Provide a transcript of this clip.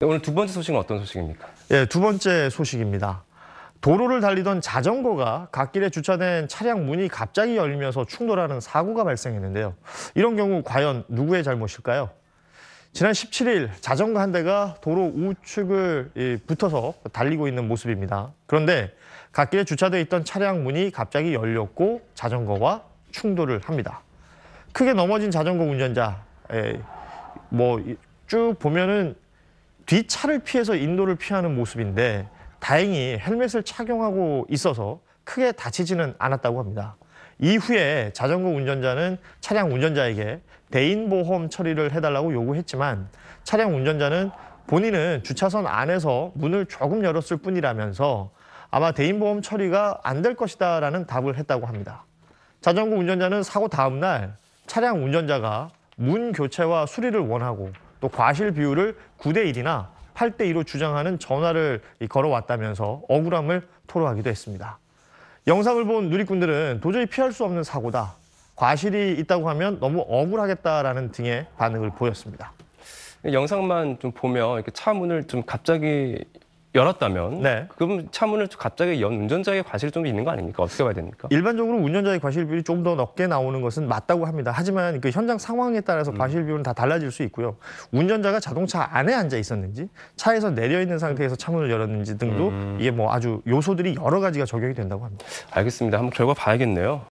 네, 오늘 두 번째 소식은 어떤 소식입니까? 예, 두 번째 소식입니다. 도로를 달리던 자전거가 갓길에 주차된 차량 문이 갑자기 열리면서 충돌하는 사고가 발생했는데요. 이런 경우 과연 누구의 잘못일까요? 지난 17일 자전거 한 대가 도로 우측을 붙어서 달리고 있는 모습입니다. 그런데 갓길에 주차돼 있던 차량 문이 갑자기 열렸고 자전거와 충돌을 합니다. 크게 넘어진 자전거 운전자 예, 뭐쭉 보면은 뒤차를 피해서 인도를 피하는 모습인데 다행히 헬멧을 착용하고 있어서 크게 다치지는 않았다고 합니다. 이후에 자전거 운전자는 차량 운전자에게 대인보험 처리를 해달라고 요구했지만 차량 운전자는 본인은 주차선 안에서 문을 조금 열었을 뿐이라면서 아마 대인보험 처리가 안 될 것이다 라는 답을 했다고 합니다. 자전거 운전자는 사고 다음날 차량 운전자가 문 교체와 수리를 원하고 또 과실 비율을 9대 1이나 8대 2로 주장하는 전화를 걸어왔다면서 억울함을 토로하기도 했습니다. 영상을 본 누리꾼들은 도저히 피할 수 없는 사고다. 과실이 있다고 하면 너무 억울하겠다라는 등의 반응을 보였습니다. 영상만 좀 보면 이렇게 차 문을 좀 갑자기 열었다면 네. 그럼 차문을 갑자기 연 운전자의 과실이 좀 있는 거 아닙니까? 어떻게 봐야 됩니까? 일반적으로 운전자의 과실비율이 조금 더 높게 나오는 것은 맞다고 합니다. 하지만 그 현장 상황에 따라서 음. 과실비율은 다 달라질 수 있고요. 운전자가 자동차 안에 앉아 있었는지 차에서 내려 있는 상태에서 차문을 열었는지 등도 음. 이게 뭐 아주 요소들이 여러 가지가 적용이 된다고 합니다. 알겠습니다. 한번 결과 봐야겠네요.